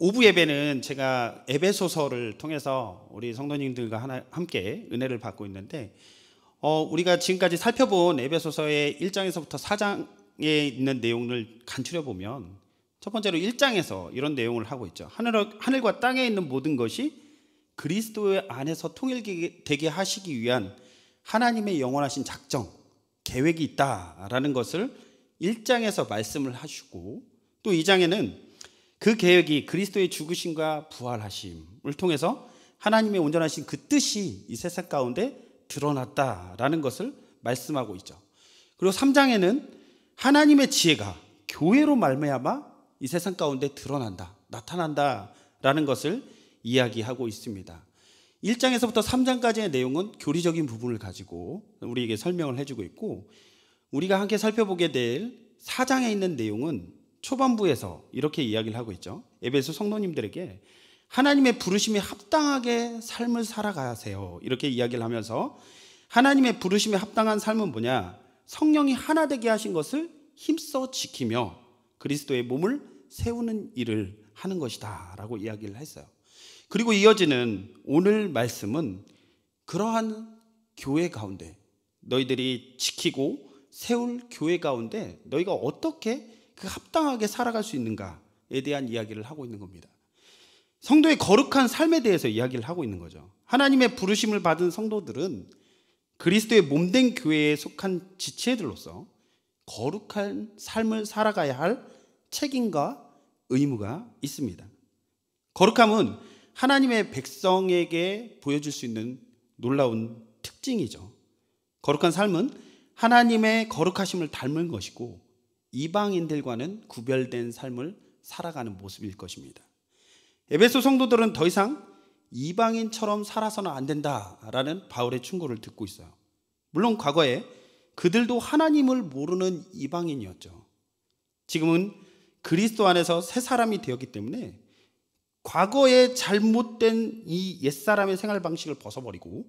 오부 예배는 제가 에베소서를 통해서 우리 성도님들과 하나, 함께 은혜를 받고 있는데 어, 우리가 지금까지 살펴본 에베소서의 1장에서부터 4장에 있는 내용을 간추려 보면 첫 번째로 1장에서 이런 내용을 하고 있죠. 하늘, 과 땅에 있는 모든 것이 그리스도 안에서 통일되게 하시기 위한 하나님의 영원하신 작정, 계획이 있다라는 것을 1장에서 말씀을 하시고 또 2장에는 그 계획이 그리스도의 죽으심과 부활하심을 통해서 하나님의 온전하신 그 뜻이 이 세상 가운데 드러났다라는 것을 말씀하고 있죠. 그리고 3장에는 하나님의 지혜가 교회로 말미암아 이 세상 가운데 드러난다, 나타난다라는 것을 이야기하고 있습니다. 1장에서부터 3장까지의 내용은 교리적인 부분을 가지고 우리에게 설명을 해주고 있고 우리가 함께 살펴보게 될 4장에 있는 내용은 초반부에서 이렇게 이야기를 하고 있죠. 에베소 성도님들에게 하나님의 부르심에 합당하게 삶을 살아가세요. 이렇게 이야기를 하면서 하나님의 부르심에 합당한 삶은 뭐냐? 성령이 하나 되게 하신 것을 힘써 지키며 그리스도의 몸을 세우는 일을 하는 것이다. 라고 이야기를 했어요. 그리고 이어지는 오늘 말씀은 그러한 교회 가운데 너희들이 지키고 세울 교회 가운데 너희가 어떻게 그 합당하게 살아갈 수 있는가에 대한 이야기를 하고 있는 겁니다. 성도의 거룩한 삶에 대해서 이야기를 하고 있는 거죠. 하나님의 부르심을 받은 성도들은 그리스도의 몸된 교회에 속한 지체들로서 거룩한 삶을 살아가야 할 책임과 의무가 있습니다. 거룩함은 하나님의 백성에게 보여줄 수 있는 놀라운 특징이죠. 거룩한 삶은 하나님의 거룩하심을 닮은 것이고 이방인들과는 구별된 삶을 살아가는 모습일 것입니다. 에베소 성도들은 더 이상 이방인처럼 살아서는 안 된다라는 바울의 충고를 듣고 있어요. 물론 과거에 그들도 하나님을 모르는 이방인이었죠. 지금은 그리스도 안에서 새 사람이 되었기 때문에 과거의 잘못된 이 옛사람의 생활 방식을 벗어버리고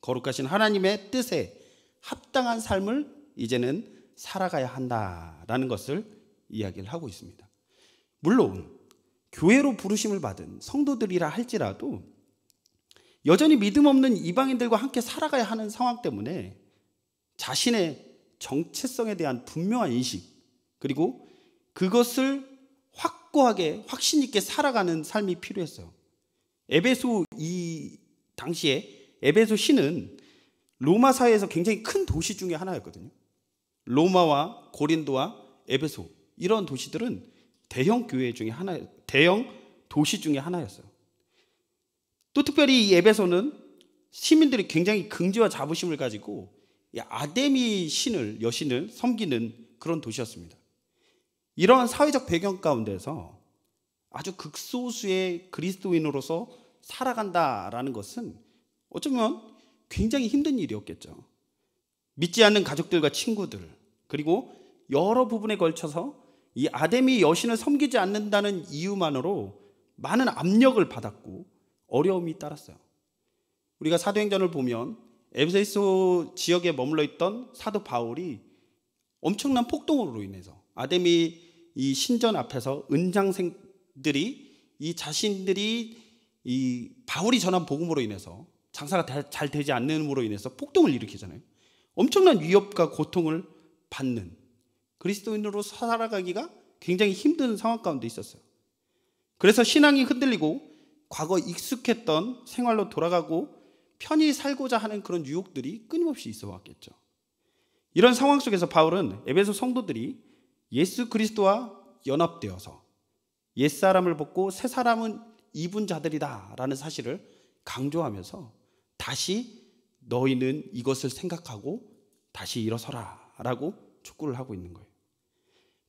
거룩하신 하나님의 뜻에 합당한 삶을 이제는 살아가야 한다라는 것을 이야기를 하고 있습니다. 물론 교회로 부르심을 받은 성도들이라 할지라도 여전히 믿음 없는 이방인들과 함께 살아가야 하는 상황 때문에 자신의 정체성에 대한 분명한 인식 그리고 그것을 확고하게 확신 있게 살아가는 삶이 필요했어요. 에베소 이 당시에 에베소 시는 로마 사회에서 굉장히 큰 도시 중의 하나였거든요. 로마와 고린도와 에베소 이런 도시들은 대형 교회 중에 하나 대형 도시 중에 하나였어요. 또 특별히 이 에베소는 시민들이 굉장히 긍지와 자부심을 가지고 아데미 신을 여신을 섬기는 그런 도시였습니다. 이러한 사회적 배경 가운데서 아주 극소수의 그리스도인으로서 살아간다라는 것은 어쩌면 굉장히 힘든 일이었겠죠. 믿지 않는 가족들과 친구들, 그리고 여러 부분에 걸쳐서 이아 d e 이 여신을 섬기지 않는다는 이유만으로 많은 압력을 받았고 어려움이 따랐어요. 우리가 사도행전을 보면 에베소 지역에 머물러 있던 사도 바울이 엄청난 폭동으로 인해서 아 d e 이이 신전 앞에서 은장생들이 이 자신들이 이 바울이 전한 복음으로 인해서 장사가 잘 되지 않는으로 인해서 폭동을 일으키잖아요. 엄청난 위협과 고통을 받는 그리스도인으로 살아가기가 굉장히 힘든 상황 가운데 있었어요. 그래서 신앙이 흔들리고 과거 익숙했던 생활로 돌아가고 편히 살고자 하는 그런 유혹들이 끊임없이 있어 왔겠죠. 이런 상황 속에서 바울은 에베소 성도들이 예수 그리스도와 연합되어서 옛사람을 벗고 새 사람은 입은 자들이다라는 사실을 강조하면서 다시 너희는 이것을 생각하고 다시 일어서라라고 축구를 하고 있는 거예요.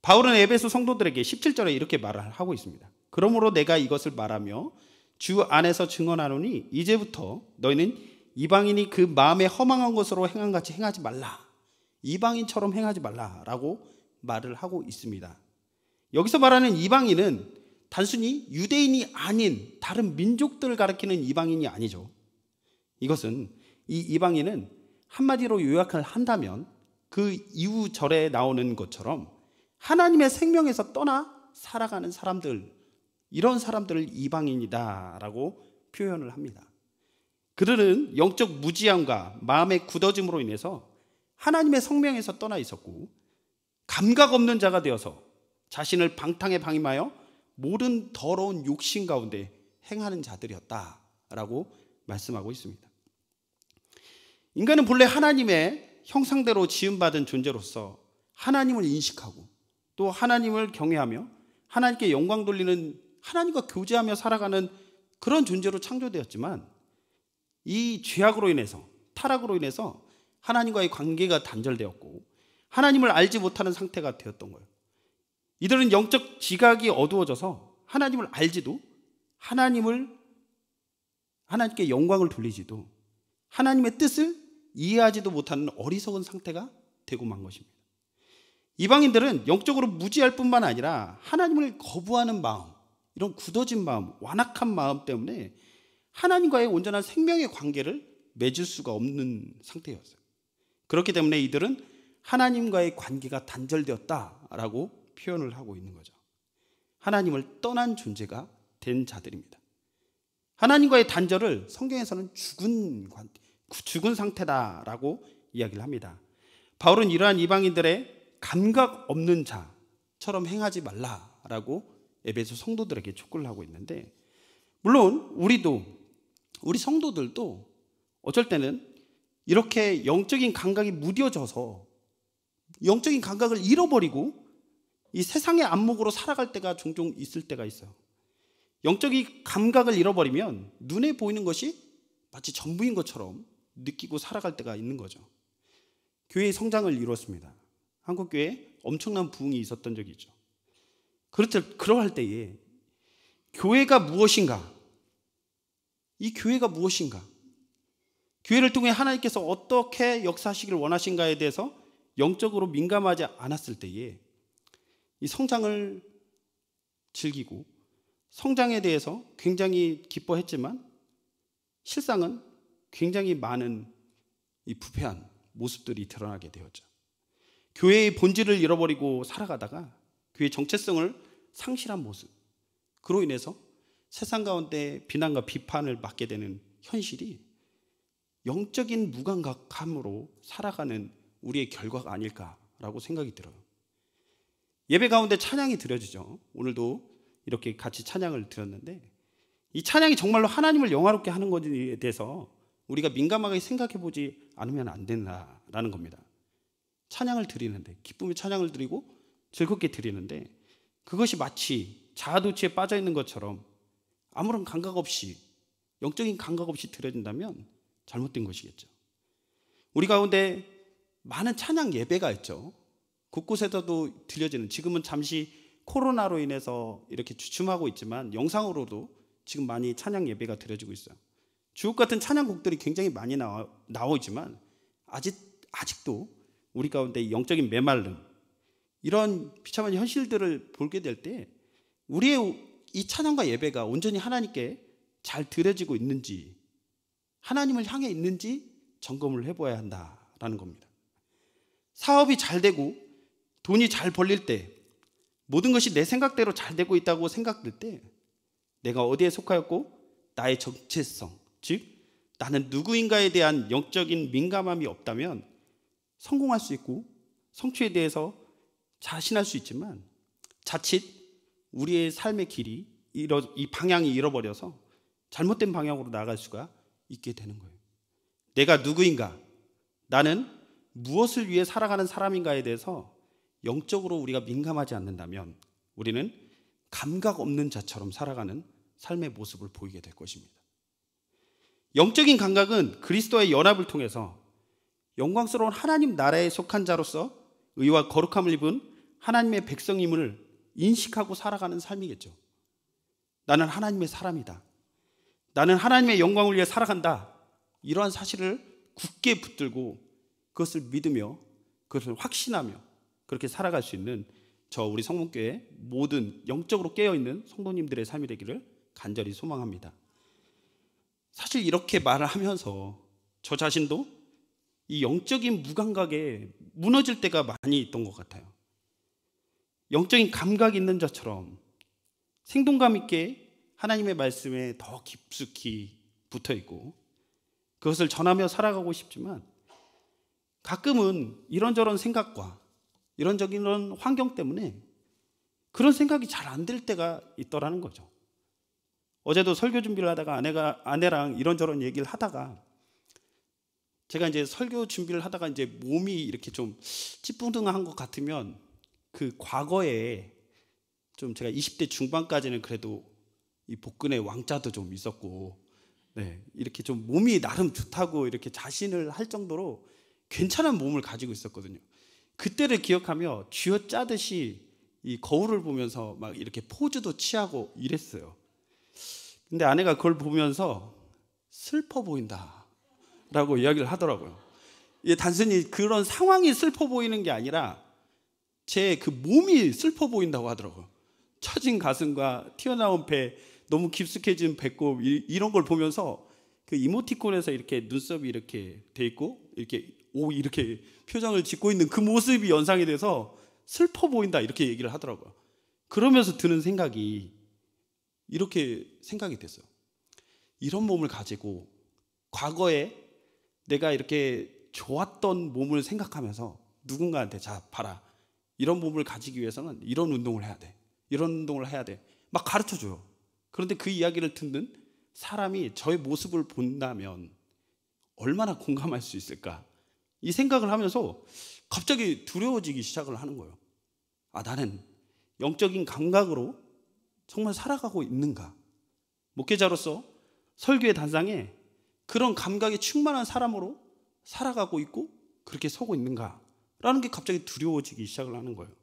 바울은 에베소 성도들에게 17절에 이렇게 말을 하고 있습니다. 그러므로 내가 이것을 말하며 주 안에서 증언하노니 이제부터 너희는 이방인이 그 마음에 허망한 것으로 행한 같이 행하지 말라. 이방인처럼 행하지 말라라고 말을 하고 있습니다. 여기서 말하는 이방인은 단순히 유대인이 아닌 다른 민족들을 가리키는 이방인이 아니죠. 이것은 이 이방인은 한마디로 요약을 한다면 그 이후 절에 나오는 것처럼 하나님의 생명에서 떠나 살아가는 사람들 이런 사람들을 이방인이다라고 표현을 합니다. 그들은 영적 무지함과 마음의 굳어짐으로 인해서 하나님의 성명에서 떠나 있었고 감각 없는 자가 되어서 자신을 방탕에 방임하여 모든 더러운 욕심 가운데 행하는 자들이었다라고 말씀하고 있습니다. 인간은 본래 하나님의 형상대로 지음받은 존재로서 하나님을 인식하고 또 하나님을 경외하며 하나님께 영광 돌리는 하나님과 교제하며 살아가는 그런 존재로 창조되었지만 이 죄악으로 인해서 타락으로 인해서 하나님과의 관계가 단절되었고 하나님을 알지 못하는 상태가 되었던 거예요. 이들은 영적 지각이 어두워져서 하나님을 알지도 하나님을 하나님께 영광을 돌리지도 하나님의 뜻을 이해하지도 못하는 어리석은 상태가 되고 만 것입니다. 이방인들은 영적으로 무지할 뿐만 아니라 하나님을 거부하는 마음, 이런 굳어진 마음, 완악한 마음 때문에 하나님과의 온전한 생명의 관계를 맺을 수가 없는 상태였어요. 그렇기 때문에 이들은 하나님과의 관계가 단절되었다라고 표현을 하고 있는 거죠. 하나님을 떠난 존재가 된 자들입니다. 하나님과의 단절을 성경에서는 죽은 관계, 죽은 상태다라고 이야기를 합니다. 바울은 이러한 이방인들의 감각 없는 자처럼 행하지 말라라고 에베소 성도들에게 촉구를 하고 있는데 물론 우리도 우리 성도들도 어쩔 때는 이렇게 영적인 감각이 무뎌져서 영적인 감각을 잃어버리고 이 세상의 안목으로 살아갈 때가 종종 있을 때가 있어요. 영적인 감각을 잃어버리면 눈에 보이는 것이 마치 전부인 것처럼 느끼고 살아갈 때가 있는 거죠. 교회의 성장을 이루었습니다. 한국교회에 엄청난 부흥이 있었던 적이 있죠. 그렇듯 그러할 때에 교회가 무엇인가? 이 교회가 무엇인가? 교회를 통해 하나님께서 어떻게 역사하시기를 원하신가에 대해서 영적으로 민감하지 않았을 때에 이 성장을 즐기고 성장에 대해서 굉장히 기뻐했지만 실상은 굉장히 많은 이 부패한 모습들이 드러나게 되었죠. 교회의 본질을 잃어버리고 살아가다가 교회의 정체성을 상실한 모습. 그로 인해서 세상 가운데 비난과 비판을 받게 되는 현실이 영적인 무감각함으로 살아가는 우리의 결과가 아닐까라고 생각이 들어요. 예배 가운데 찬양이 드려지죠. 오늘도 이렇게 같이 찬양을 드렸는데 이 찬양이 정말로 하나님을 영화롭게 하는 것에 대해서 우리가 민감하게 생각해 보지 않으면 안 된다라는 겁니다. 찬양을 드리는데 기쁨의 찬양을 드리고 즐겁게 드리는데 그것이 마치 자아도취에 빠져 있는 것처럼 아무런 감각 없이 영적인 감각 없이 드려진다면 잘못된 것이겠죠. 우리 가운데 많은 찬양 예배가 있죠. 곳곳에서도 들려지는 지금은 잠시 코로나로 인해서 이렇게 주춤하고 있지만 영상으로도 지금 많이 찬양 예배가 드려지고 있어요. 주옥 같은 찬양곡들이 굉장히 많이 나와, 나오지만 아직 아직도 우리 가운데 영적인 메말름 이런 비참한 현실들을 보게 될 때 우리의 이 찬양과 예배가 온전히 하나님께 잘 드려지고 있는지 하나님을 향해 있는지 점검을 해봐야 한다라는 겁니다. 사업이 잘 되고 돈이 잘 벌릴 때 모든 것이 내 생각대로 잘 되고 있다고 생각될 때 내가 어디에 속하였고 나의 정체성 즉 나는 누구인가에 대한 영적인 민감함이 없다면 성공할 수 있고 성취에 대해서 자신할 수 있지만 자칫 우리의 삶의 길이 이 방향이 잃어버려서 잘못된 방향으로 나갈 수가 있게 되는 거예요. 내가 누구인가? 나는 무엇을 위해 살아가는 사람인가에 대해서 영적으로 우리가 민감하지 않는다면 우리는 감각 없는 자처럼 살아가는 삶의 모습을 보이게 될 것입니다. 영적인 감각은 그리스도의 연합을 통해서 영광스러운 하나님 나라에 속한 자로서 의와 거룩함을 입은 하나님의 백성임을 인식하고 살아가는 삶이겠죠. 나는 하나님의 사람이다. 나는 하나님의 영광을 위해 살아간다. 이러한 사실을 굳게 붙들고 그것을 믿으며 그것을 확신하며 그렇게 살아갈 수 있는 저 우리 성문교회 모든 영적으로 깨어있는 성도님들의 삶이 되기를 간절히 소망합니다. 사실 이렇게 말을 하면서 저 자신도 이 영적인 무감각에 무너질 때가 많이 있던 것 같아요. 영적인 감각 있는 자처럼 생동감 있게 하나님의 말씀에 더 깊숙이 붙어 있고 그것을 전하며 살아가고 싶지만 가끔은 이런저런 생각과 이런저런 환경 때문에 그런 생각이 잘 안 될 때가 있더라는 거죠. 어제도 설교 준비를 하다가 아내가 아내랑 이런저런 얘기를 하다가 제가 이제 설교 준비를 하다가 이제 몸이 이렇게 좀 찌뿌둥한 것 같으면 그 과거에 좀 제가 20대 중반까지는 그래도 이 복근의 왕자도 좀 있었고 네, 이렇게 좀 몸이 나름 좋다고 이렇게 자신을 할 정도로 괜찮은 몸을 가지고 있었거든요. 그때를 기억하며 쥐어짜듯이 이 거울을 보면서 막 이렇게 포즈도 취하고 이랬어요. 근데 아내가 그걸 보면서 슬퍼 보인다. 라고 이야기를 하더라고요. 예, 단순히 그런 상황이 슬퍼 보이는 게 아니라 제 그 몸이 슬퍼 보인다고 하더라고요. 처진 가슴과 튀어나온 배, 너무 깊숙해진 배꼽 이, 런걸 보면서 그 이모티콘에서 이렇게 눈썹이 이렇게 돼 있고 이렇게 오 이렇게 표정을 짓고 있는 그 모습이 연상이 돼서 슬퍼 보인다 이렇게 얘기를 하더라고요. 그러면서 드는 생각이 이렇게 생각이 됐어요. 이런 몸을 가지고 과거에 내가 이렇게 좋았던 몸을 생각하면서 누군가한테 자 봐라 이런 몸을 가지기 위해서는 이런 운동을 해야 돼 이런 운동을 해야 돼 막 가르쳐 줘요 그런데 그 이야기를 듣는 사람이 저의 모습을 본다면 얼마나 공감할 수 있을까 이 생각을 하면서 갑자기 두려워지기 시작을 하는 거예요 아 나는 영적인 감각으로 정말 살아가고 있는가? 목회자로서 설교의 단상에 그런 감각이 충만한 사람으로 살아가고 있고 그렇게 서고 있는가? 라는 게 갑자기 두려워지기 시작을 하는 거예요.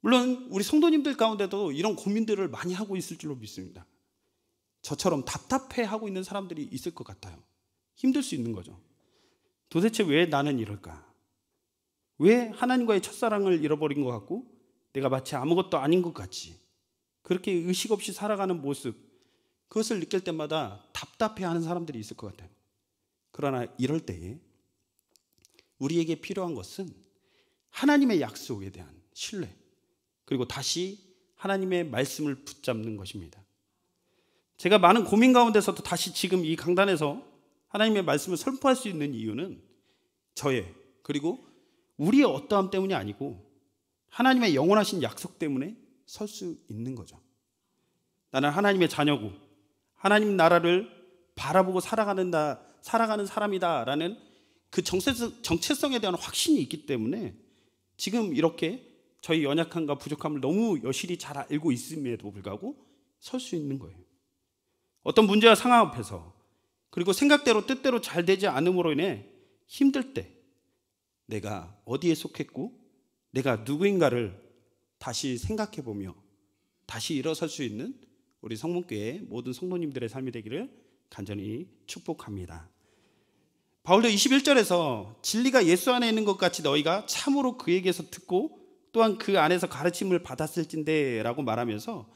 물론 우리 성도님들 가운데도 이런 고민들을 많이 하고 있을 줄로 믿습니다. 저처럼 답답해 하고 있는 사람들이 있을 것 같아요. 힘들 수 있는 거죠. 도대체 왜 나는 이럴까? 왜 하나님과의 첫사랑을 잃어버린 것 같고 내가 마치 아무것도 아닌 것 같지? 그렇게 의식 없이 살아가는 모습, 그것을 느낄 때마다 답답해 하는 사람들이 있을 것 같아요. 그러나 이럴 때에 우리에게 필요한 것은 하나님의 약속에 대한 신뢰, 그리고 다시 하나님의 말씀을 붙잡는 것입니다. 제가 많은 고민 가운데서도 다시 지금 이 강단에서 하나님의 말씀을 선포할 수 있는 이유는 저의 그리고 우리의 어떠함 때문이 아니고 하나님의 영원하신 약속 때문에 설수 있는 거죠. 나는 하나님의 자녀고 하나님 나라를 바라보고 살아가는다, 살아가는 사람이다라는 그 정체성, 에 대한 확신이 있기 때문에 지금 이렇게 저희 연약함과 부족함을 너무 여실히 잘 알고 있음에도 불구하고 설 수 있는 거예요. 어떤 문제와 상황 앞에서 그리고 생각대로 뜻대로 잘 되지 않음으로 인해 힘들 때 내가 어디에 속했고 내가 누구인가를 다시 생각해 보며 다시 일어설 수 있는 우리 성문교회 모든 성도님들의 삶이 되기를 간절히 축복합니다. 바울도 21절에서 진리가 예수 안에 있는 것 같이 너희가 참으로 그에게서 듣고 또한 그 안에서 가르침을 받았을진데라고 말하면서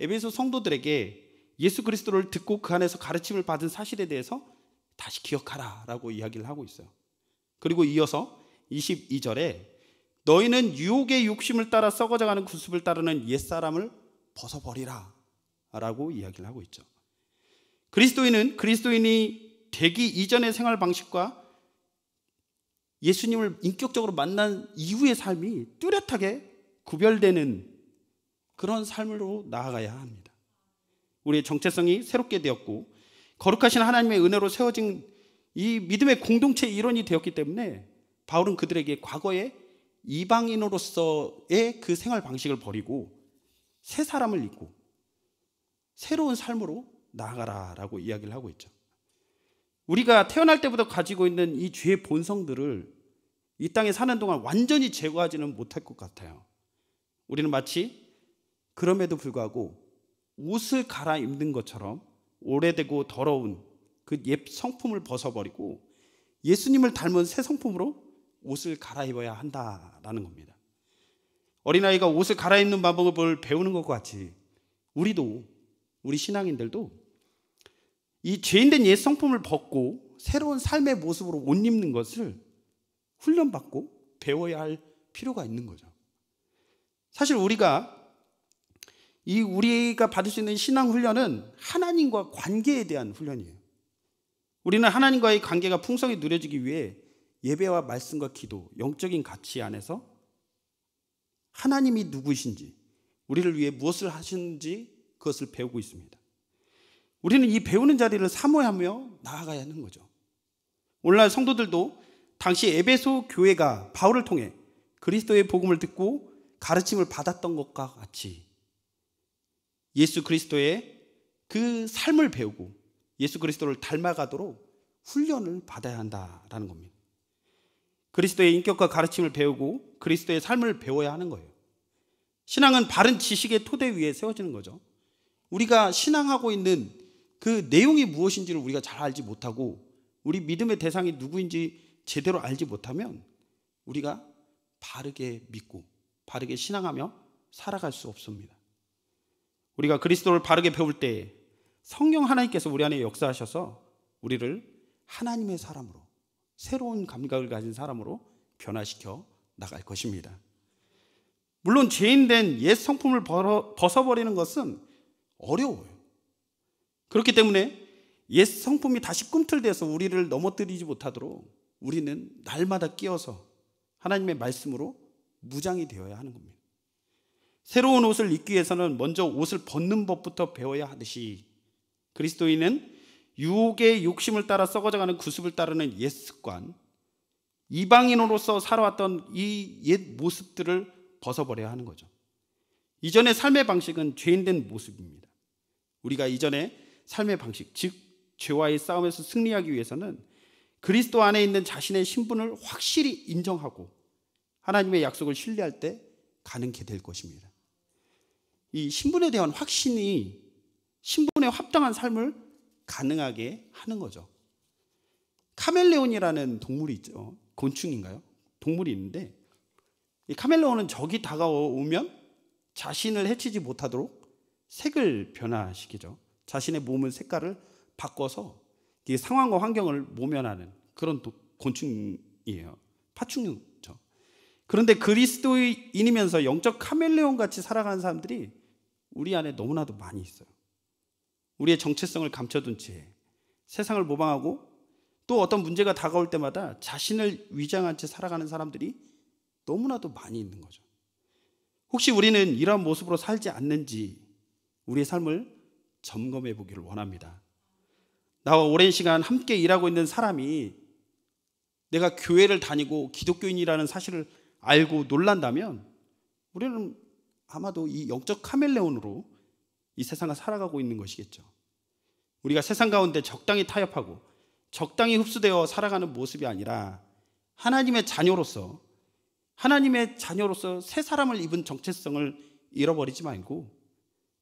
에베소 성도들에게 예수 그리스도를 듣고 그 안에서 가르침을 받은 사실에 대해서 다시 기억하라라고 이야기를 하고 있어요. 그리고 이어서 22절에 너희는 유혹의 욕심을 따라 썩어져가는 구습을 따르는 옛사람을 벗어버리라 라고 이야기를 하고 있죠. 그리스도인은 그리스도인이 되기 이전의 생활 방식과 예수님을 인격적으로 만난 이후의 삶이 뚜렷하게 구별되는 그런 삶으로 나아가야 합니다. 우리의 정체성이 새롭게 되었고 거룩하신 하나님의 은혜로 세워진 이 믿음의 공동체 이론이 되었기 때문에 바울은 그들에게 과거에 이방인으로서의 그 생활 방식을 버리고 새 사람을 입고 새로운 삶으로 나아가라라고 이야기를 하고 있죠. 우리가 태어날 때부터 가지고 있는 이 죄의 본성들을 이 땅에 사는 동안 완전히 제거하지는 못할 것 같아요. 우리는 마치 그럼에도 불구하고 옷을 갈아입는 것처럼 오래되고 더러운 그 옛 성품을 벗어버리고 예수님을 닮은 새 성품으로 옷을 갈아입어야 한다라는 겁니다. 어린아이가 옷을 갈아입는 방법을 배우는 것과 같이 우리도 우리 신앙인들도 이 죄인된 옛 성품을 벗고 새로운 삶의 모습으로 옷 입는 것을 훈련받고 배워야 할 필요가 있는 거죠. 사실 우리가 이 우리가 받을 수 있는 신앙 훈련은 하나님과 관계에 대한 훈련이에요. 우리는 하나님과의 관계가 풍성히 누려지기 위해 예배와 말씀과 기도, 영적인 가치 안에서 하나님이 누구이신지, 우리를 위해 무엇을 하시는지 그것을 배우고 있습니다. 우리는 이 배우는 자리를 사모하며 나아가야 하는 거죠. 오늘날 성도들도 당시 에베소 교회가 바울을 통해 그리스도의 복음을 듣고 가르침을 받았던 것과 같이 예수 그리스도의 그 삶을 배우고 예수 그리스도를 닮아가도록 훈련을 받아야 한다라는 겁니다. 그리스도의 인격과 가르침을 배우고 그리스도의 삶을 배워야 하는 거예요. 신앙은 바른 지식의 토대 위에 세워지는 거죠. 우리가 신앙하고 있는 그 내용이 무엇인지를 우리가 잘 알지 못하고 우리 믿음의 대상이 누구인지 제대로 알지 못하면 우리가 바르게 믿고 바르게 신앙하며 살아갈 수 없습니다. 우리가 그리스도를 바르게 배울 때 성령 하나님께서 우리 안에 역사하셔서 우리를 하나님의 사람으로 새로운 감각을 가진 사람으로 변화시켜 나갈 것입니다. 물론 죄인된 옛 성품을 벗어버리는 것은 어려워요. 그렇기 때문에 옛 성품이 다시 꿈틀대서 우리를 넘어뜨리지 못하도록 우리는 날마다 끼어서 하나님의 말씀으로 무장이 되어야 하는 겁니다. 새로운 옷을 입기 위해서는 먼저 옷을 벗는 법부터 배워야 하듯이 그리스도인은 유혹의 욕심을 따라 썩어져가는 구습을 따르는 옛 습관, 이방인으로서 살아왔던 이 옛 모습들을 벗어버려야 하는 거죠. 이전의 삶의 방식은 죄인된 모습입니다. 우리가 이전의 삶의 방식, 즉 죄와의 싸움에서 승리하기 위해서는 그리스도 안에 있는 자신의 신분을 확실히 인정하고 하나님의 약속을 신뢰할 때 가능케 될 것입니다. 이 신분에 대한 확신이 신분에 합당한 삶을 가능하게 하는 거죠. 카멜레온이라는 동물이 있죠. 곤충인가요? 동물이 있는데 이 카멜레온은 적이 다가오면 자신을 해치지 못하도록 색을 변화시키죠. 자신의 몸의 색깔을 바꿔서 상황과 환경을 모면하는 그런 곤충이에요. 파충류죠. 그런데 그리스도인이면서 영적 카멜레온 같이 살아가는 사람들이 우리 안에 너무나도 많이 있어요. 우리의 정체성을 감춰둔 채 세상을 모방하고 또 어떤 문제가 다가올 때마다 자신을 위장한 채 살아가는 사람들이 너무나도 많이 있는 거죠. 혹시 우리는 이러한 모습으로 살지 않는지 우리의 삶을 점검해 보기를 원합니다. 나와 오랜 시간 함께 일하고 있는 사람이 내가 교회를 다니고 기독교인이라는 사실을 알고 놀란다면 우리는 아마도 이 영적 카멜레온으로 이 세상을 살아가고 있는 것이겠죠. 우리가 세상 가운데 적당히 타협하고 적당히 흡수되어 살아가는 모습이 아니라 하나님의 자녀로서 하나님의 자녀로서 새 사람을 입은 정체성을 잃어버리지 말고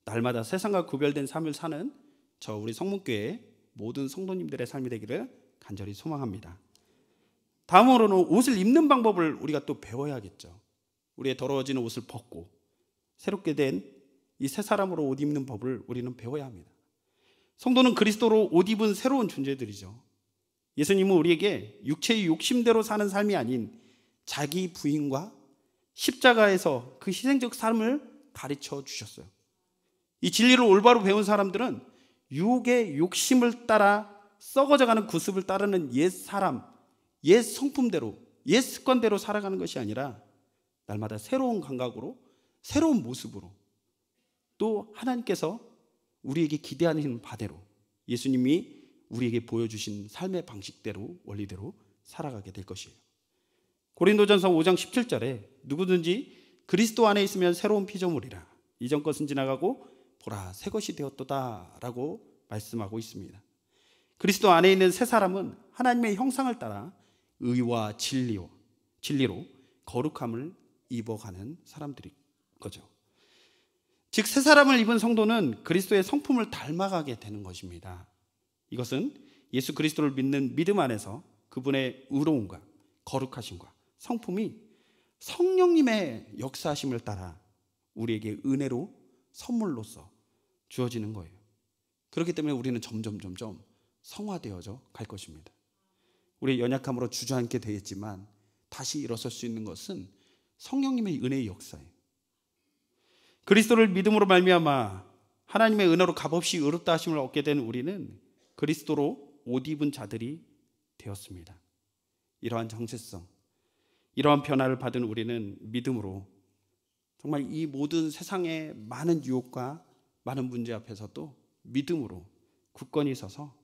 날마다 세상과 구별된 삶을 사는 저 우리 성문교회 모든 성도님들의 삶이 되기를 간절히 소망합니다. 다음으로는 옷을 입는 방법을 우리가 또 배워야겠죠. 우리의 더러워지는 옷을 벗고 새롭게 된 이세 사람으로 옷 입는 법을 우리는 배워야 합니다. 성도는 그리스도로 옷 입은 새로운 존재들이죠. 예수님은 우리에게 육체의 욕심대로 사는 삶이 아닌 자기 부인과 십자가에서 그 희생적 삶을 가르쳐 주셨어요. 이 진리를 올바로 배운 사람들은 유의 욕심을 따라 썩어져가는 구습을 따르는 옛 사람, 옛 성품대로, 옛 습관대로 살아가는 것이 아니라 날마다 새로운 감각으로, 새로운 모습으로 또 하나님께서 우리에게 기대하는 바대로 예수님이 우리에게 보여주신 삶의 방식대로 원리대로 살아가게 될 것이에요. 고린도전서 5장 17절에 누구든지 그리스도 안에 있으면 새로운 피조물이라 이전 것은 지나가고 보라 새 것이 되었도다라고 말씀하고 있습니다. 그리스도 안에 있는 새 사람은 하나님의 형상을 따라 의와 진리와 진리로 거룩함을 입어가는 사람들이 거죠. 즉새 사람을 입은 성도는 그리스도의 성품을 닮아가게 되는 것입니다. 이것은 예수 그리스도를 믿는 믿음 안에서 그분의 의로움과 거룩하심과 성품이 성령님의 역사하심을 따라 우리에게 은혜로 선물로서 주어지는 거예요. 그렇기 때문에 우리는 점점 점점 성화되어져 갈 것입니다. 우리 연약함으로 주저앉게 되겠지만 다시 일어설 수 있는 것은 성령님의 은혜의 역사예요. 그리스도를 믿음으로 말미암아 하나님의 은혜로 값없이 의롭다 하심을 얻게 된 우리는 그리스도로 옷 입은 자들이 되었습니다. 이러한 정체성, 이러한 변화를 받은 우리는 믿음으로 정말 이 모든 세상의 많은 유혹과 많은 문제 앞에서도 믿음으로 굳건히 서서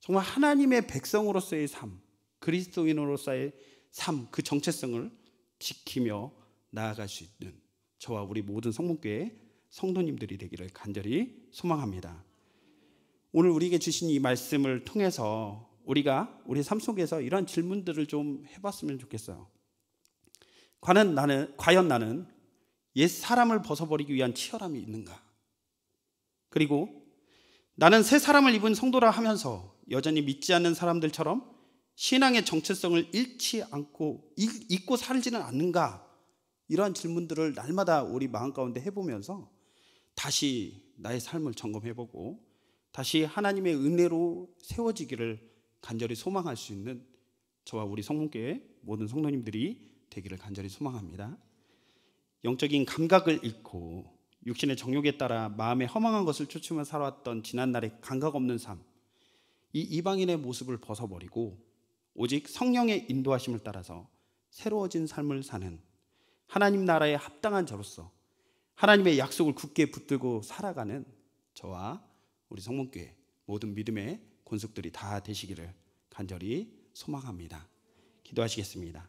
정말 하나님의 백성으로서의 삶, 그리스도인으로서의 삶, 그 정체성을 지키며 나아갈 수 있는 저와 우리 모든 성문교회 성도님들이 되기를 간절히 소망합니다. 오늘 우리에게 주신 이 말씀을 통해서 우리가 우리 삶 속에서 이런 질문들을 좀 해봤으면 좋겠어요. 과연 나는, 과연 나는 옛 사람을 벗어버리기 위한 치열함이 있는가? 그리고 나는 새 사람을 입은 성도라 하면서 여전히 믿지 않는 사람들처럼 신앙의 정체성을 잃지 않고 잊고 살지는 않는가? 이러한 질문들을 날마다 우리 마음 가운데 해보면서 다시 나의 삶을 점검해보고 다시 하나님의 은혜로 세워지기를 간절히 소망할 수 있는 저와 우리 성문교회 모든 성도님들이 되기를 간절히 소망합니다. 영적인 감각을 잃고 육신의 정욕에 따라 마음의 허망한 것을 쫓으며 살아왔던 지난날의 감각 없는 삶, 이 이방인의 모습을 벗어버리고 오직 성령의 인도하심을 따라서 새로워진 삶을 사는 하나님 나라에 합당한 자로서 하나님의 약속을 굳게 붙들고 살아가는 저와 우리 성문교회 모든 믿음의 권속들이 다 되시기를 간절히 소망합니다. 기도하시겠습니다.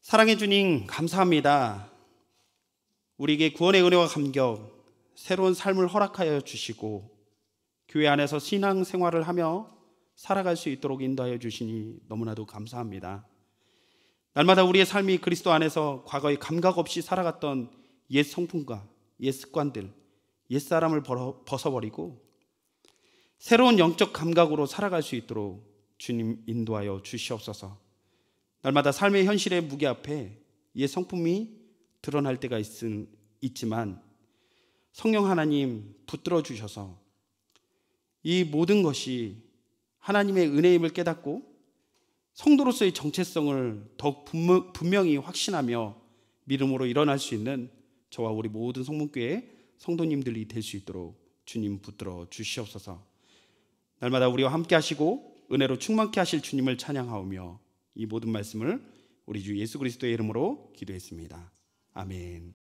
사랑해 주님 감사합니다. 우리에게 구원의 은혜와 감격, 새로운 삶을 허락하여 주시고 교회 안에서 신앙 생활을 하며 살아갈 수 있도록 인도하여 주시니 너무나도 감사합니다. 날마다 우리의 삶이 그리스도 안에서 과거의 감각 없이 살아갔던 옛 성품과 옛 습관들, 옛 사람을 벗어버리고 새로운 영적 감각으로 살아갈 수 있도록 주님 인도하여 주시옵소서. 날마다 삶의 현실의 무게 앞에 옛 성품이 드러날 때가 있은, 있지만 성령 하나님 붙들어 주셔서 이 모든 것이 하나님의 은혜임을 깨닫고 성도로서의 정체성을 더욱 분명히 확신하며 믿음으로 일어날 수 있는 저와 우리 모든 성문교회 성도님들이 될 수 있도록 주님 붙들어 주시옵소서. 날마다 우리와 함께 하시고 은혜로 충만케 하실 주님을 찬양하오며 이 모든 말씀을 우리 주 예수 그리스도의 이름으로 기도했습니다. 아멘.